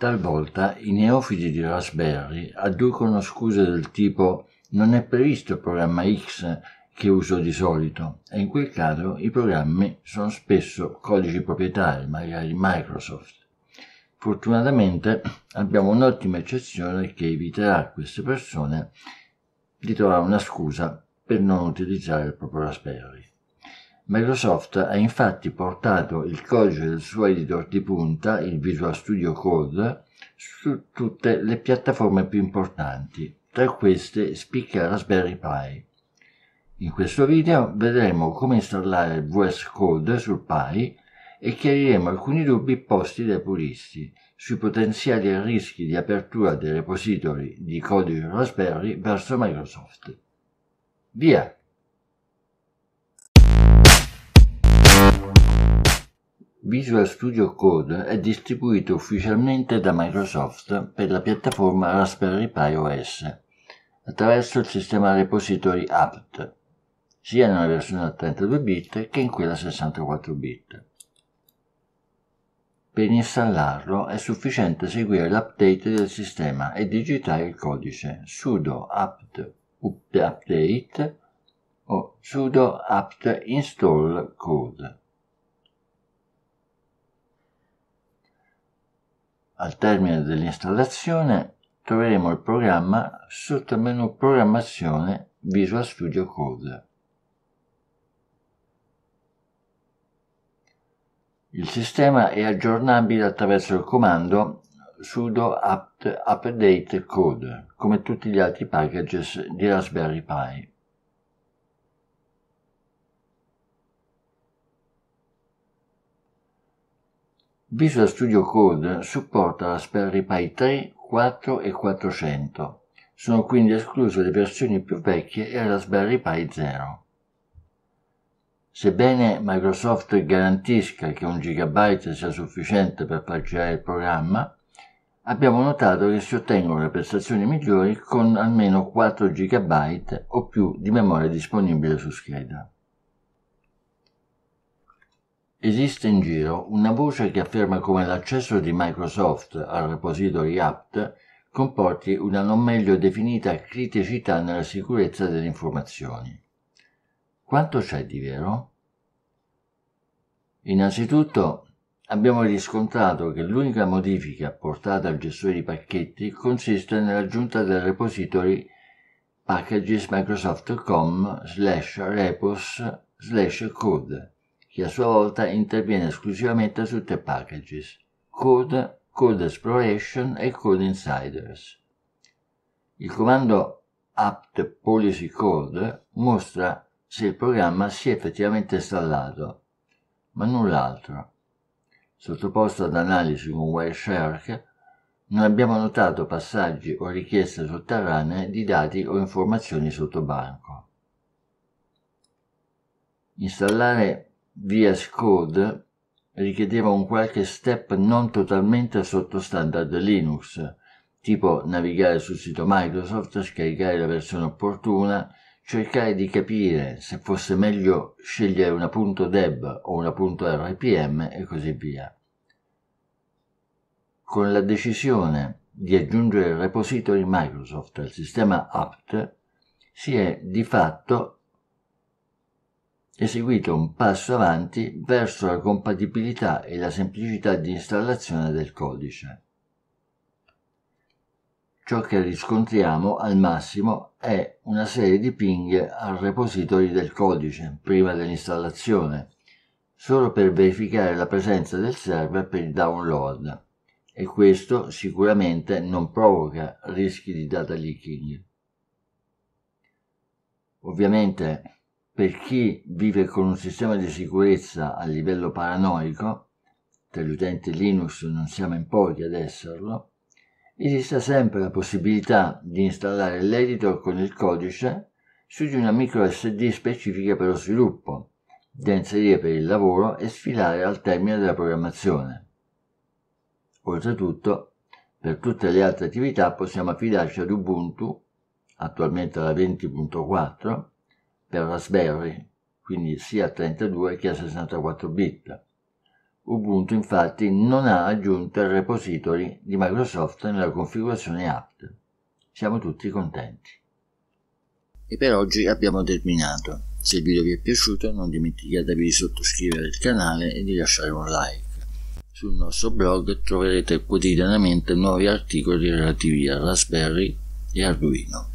Talvolta i neofiti di Raspberry adducono scuse del tipo non è previsto il programma X che uso di solito e in quel caso i programmi sono spesso codici proprietari, magari Microsoft. Fortunatamente abbiamo un'ottima eccezione che eviterà a queste persone di trovare una scusa per non utilizzare il proprio Raspberry. Microsoft ha infatti portato il codice del suo editor di punta, il Visual Studio Code, su tutte le piattaforme più importanti, tra queste spicca Raspberry Pi. In questo video vedremo come installare VS Code sul Pi e chiariremo alcuni dubbi posti dai puristi sui potenziali rischi di apertura dei repository di codice Raspberry verso Microsoft. Via! Visual Studio Code è distribuito ufficialmente da Microsoft per la piattaforma Raspberry Pi OS attraverso il sistema repository apt, sia nella versione a 32 bit che in quella a 64 bit. Per installarlo è sufficiente seguire l'update del sistema e digitare il codice sudo apt update o sudo apt install code. Al termine dell'installazione troveremo il programma sotto il menu Programmazione Visual Studio Code. Il sistema è aggiornabile attraverso il comando sudo apt update code, come tutti gli altri packages di Raspberry Pi. Visual Studio Code supporta Raspberry Pi 3, 4 e 400. Sono quindi escluse le versioni più vecchie e Raspberry Pi 0. Sebbene Microsoft garantisca che un gigabyte sia sufficiente per far girare il programma, abbiamo notato che si ottengono le prestazioni migliori con almeno 4 GB o più di memoria disponibile su scheda. Esiste in giro una voce che afferma come l'accesso di Microsoft al repository apt comporti una non meglio definita criticità nella sicurezza delle informazioni. Quanto c'è di vero? Innanzitutto abbiamo riscontrato che l'unica modifica apportata al gestore di pacchetti consiste nell'aggiunta del repository packages microsoft.com slash repos slash code che a sua volta interviene esclusivamente su tre packages, Code, Code Exploration e Code Insiders. Il comando apt policy code mostra se il programma sia effettivamente installato, ma null'altro. Sottoposto ad analisi con Wireshark, non abbiamo notato passaggi o richieste sotterranee di dati o informazioni sotto banco. Installare VS Code richiedeva un qualche step non totalmente sotto standard Linux, tipo navigare sul sito Microsoft, scaricare la versione opportuna, cercare di capire se fosse meglio scegliere una .deb o una .rpm e così via. Con la decisione di aggiungere il repository Microsoft al sistema apt si è di fatto eseguito un passo avanti verso la compatibilità e la semplicità di installazione del codice. Ciò che riscontriamo al massimo è una serie di ping al repository del codice prima dell'installazione, solo per verificare la presenza del server per il download e questo sicuramente non provoca rischi di data leaking. Ovviamente per chi vive con un sistema di sicurezza a livello paranoico, tra gli utenti Linux non siamo in pochi ad esserlo, esiste sempre la possibilità di installare l'editor con il codice su di una micro SD specifica per lo sviluppo, da inserire per il lavoro e sfilare al termine della programmazione. Oltretutto, per tutte le altre attività possiamo affidarci ad Ubuntu, attualmente alla 20.4, per Raspberry, quindi sia a 32 che a 64 bit. Ubuntu infatti non ha aggiunto il repository di Microsoft nella configurazione apt. Siamo tutti contenti. E per oggi abbiamo terminato. Se il video vi è piaciuto non dimenticatevi di sottoscrivere il canale e di lasciare un like. Sul nostro blog troverete quotidianamente nuovi articoli relativi a Raspberry e Arduino.